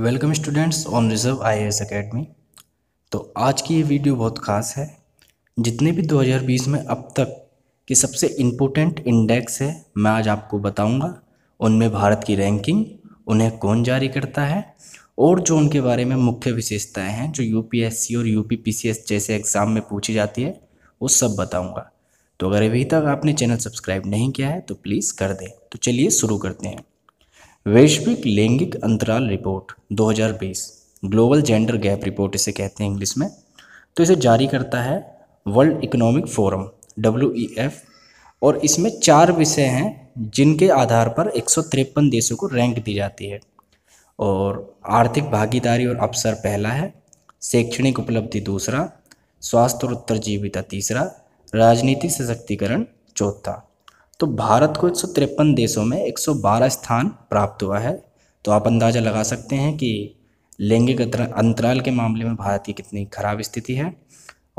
welcome students on reserve I S academy तो आज की ये वीडियो बहुत ख़ास है जितने भी 2020 में अब तक के सबसे इम्पोर्टेंट इंडेक्स है मैं आज आपको बताऊंगा उनमें भारत की रैंकिंग उन्हें कौन जारी करता है और जो उनके बारे में मुख्य विशेषताएं हैं जो यूपीएससी और यू जैसे एग्ज़ाम में पूछी जाती है वो सब बताऊँगा तो अगर अभी तक आपने चैनल सब्सक्राइब नहीं किया है तो प्लीज़ कर दें तो चलिए शुरू करते हैं वैश्विक लैंगिक अंतराल report 2020 global gender gap report इसे कहते हैं इंग्लिश में तो इसे जारी करता है वर्ल्ड इकोनॉमिक फोरम डब्ल्यू और इसमें चार विषय हैं जिनके आधार पर एक देशों को रैंक दी जाती है और आर्थिक भागीदारी और अवसर पहला है शैक्षणिक उपलब्धि दूसरा स्वास्थ्य और उत्तरजीविता तीसरा राजनीतिक सशक्तिकरण चौथा तो भारत को एक देशों में 112 स्थान प्राप्त हुआ है तो आप अंदाज़ा लगा सकते हैं कि लैंगिक अंतराल के मामले में भारत की कितनी खराब स्थिति है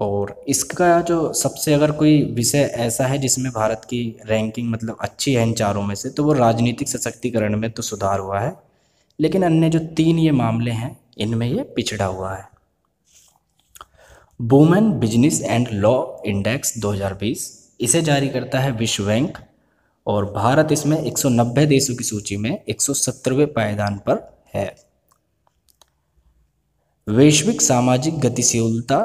और इसका जो सबसे अगर कोई विषय ऐसा है जिसमें भारत की रैंकिंग मतलब अच्छी है इन चारों में से तो वो राजनीतिक सशक्तिकरण में तो सुधार हुआ है लेकिन अन्य जो तीन ये मामले हैं इनमें ये पिछड़ा हुआ है women business and law index 2020 इसे जारी करता है विश्व बैंक और भारत इसमें 190 देशों की सूची में एक पायदान पर है वैश्विक सामाजिक गतिशीलता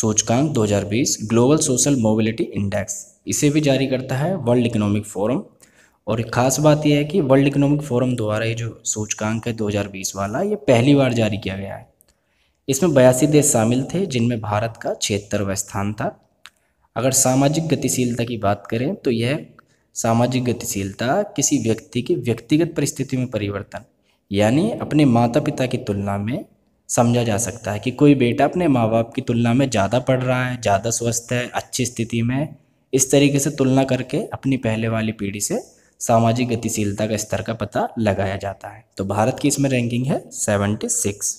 सूचकांक 2020 ग्लोबल सोशल मोबिलिटी इंडेक्स इसे भी जारी करता है वर्ल्ड इकोनॉमिक फोरम और एक खास बात यह है कि वर्ल्ड इकोनॉमिक फोरम द्वारा ये जो सूचकांक है 2020 वाला ये पहली बार जारी किया गया है इसमें बयासी देश शामिल थे जिनमें भारत का छिहत्तरवा स्थान था अगर सामाजिक गतिशीलता की बात करें तो यह सामाजिक गतिशीलता किसी व्यक्ति की व्यक्तिगत परिस्थिति में परिवर्तन यानी अपने माता पिता की तुलना में समझा जा सकता है कि कोई बेटा अपने माँ बाप की तुलना में ज़्यादा पढ़ रहा है ज़्यादा स्वस्थ है अच्छी स्थिति में इस तरीके से तुलना करके अपनी पहले वाली पीढ़ी से सामाजिक गतिशीलता का स्तर का पता लगाया जाता है तो भारत की इसमें रैंकिंग है सेवेंटी सिक्स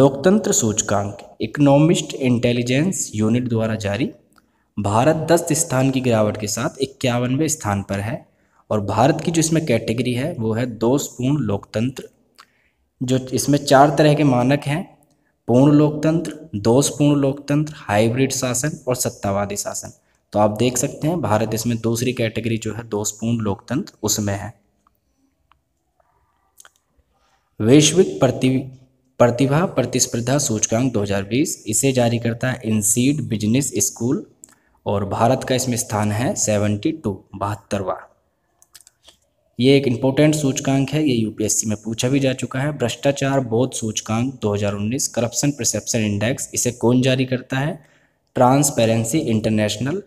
लोकतंत्र सूचकांक इकोनॉमिस्ट इंटेलिजेंस यूनिट द्वारा जारी भारत दस स्थान की गिरावट के साथ इक्यावनवे स्थान पर है और भारत की जो इसमें कैटेगरी है वो है दोषपूर्ण लोकतंत्र जो इसमें चार तरह के मानक हैं पूर्ण लोकतंत्र दोषपूर्ण लोकतंत्र हाइब्रिड शासन और सत्तावादी शासन तो आप देख सकते हैं भारत इसमें दूसरी कैटेगरी जो है दोषपूर्ण लोकतंत्र उसमें है वैश्विक प्रति प्रतिभा प्रतिस्पर्धा सूचकांक 2020 इसे जारी करता है इनसीड बिजनेस स्कूल और भारत का इसमें स्थान है सेवेंटी टू बहत्तरवा ये एक इम्पोर्टेंट सूचकांक है ये यूपीएससी में पूछा भी जा चुका है भ्रष्टाचार बोध सूचकांक 2019 करप्शन प्रसप्शन इंडेक्स इसे कौन जारी करता है ट्रांसपेरेंसी इंटरनेशनल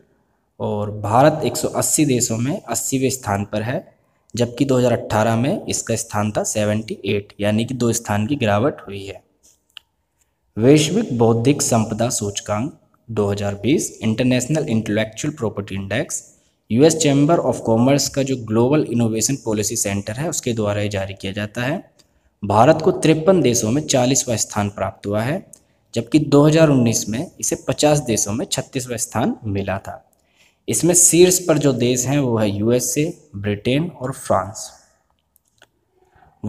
और भारत 180 देशों में अस्सीवें स्थान पर है जबकि 2018 में इसका स्थान था 78 यानी कि दो स्थान की गिरावट हुई है वैश्विक बौद्धिक संपदा सूचकांक 2020 international intellectual property index US chamber of commerce का जो ग्लोबल इनोवेशन पॉलिसी सेंटर है उसके द्वारा जारी किया जाता है भारत को तिरपन देशों में चालीसवा स्थान प्राप्त हुआ है जबकि 2019 में इसे 50 देशों में छत्तीसवा स्थान मिला था इसमें शीर्ष पर जो देश हैं वो है यूएसए ब्रिटेन और France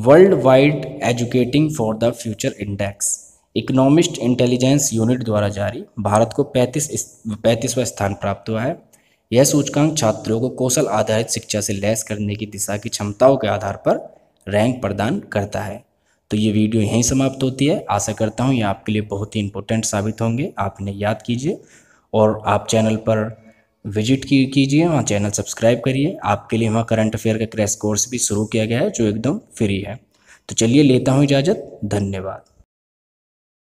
world wide educating for the future index economist intelligence unit द्वारा जारी भारत को पैंतीस पैंतीसवा स्थान प्राप्त हुआ है यह सूचकांक छात्रों को कौशल आधारित शिक्षा से लैस करने की दिशा की क्षमताओं के आधार पर रैंक प्रदान करता है तो ये वीडियो यहीं समाप्त होती है आशा करता हूँ ये आपके लिए बहुत ही इंपॉर्टेंट साबित होंगे आप इन्हें याद कीजिए और आप चैनल पर विजिट की कीजिए वहाँ चैनल सब्सक्राइब करिए आपके लिए वहाँ करंट अफेयर का क्रैश कोर्स भी शुरू किया गया है जो एकदम फ्री है तो चलिए लेता हूँ इजाज़त धन्यवाद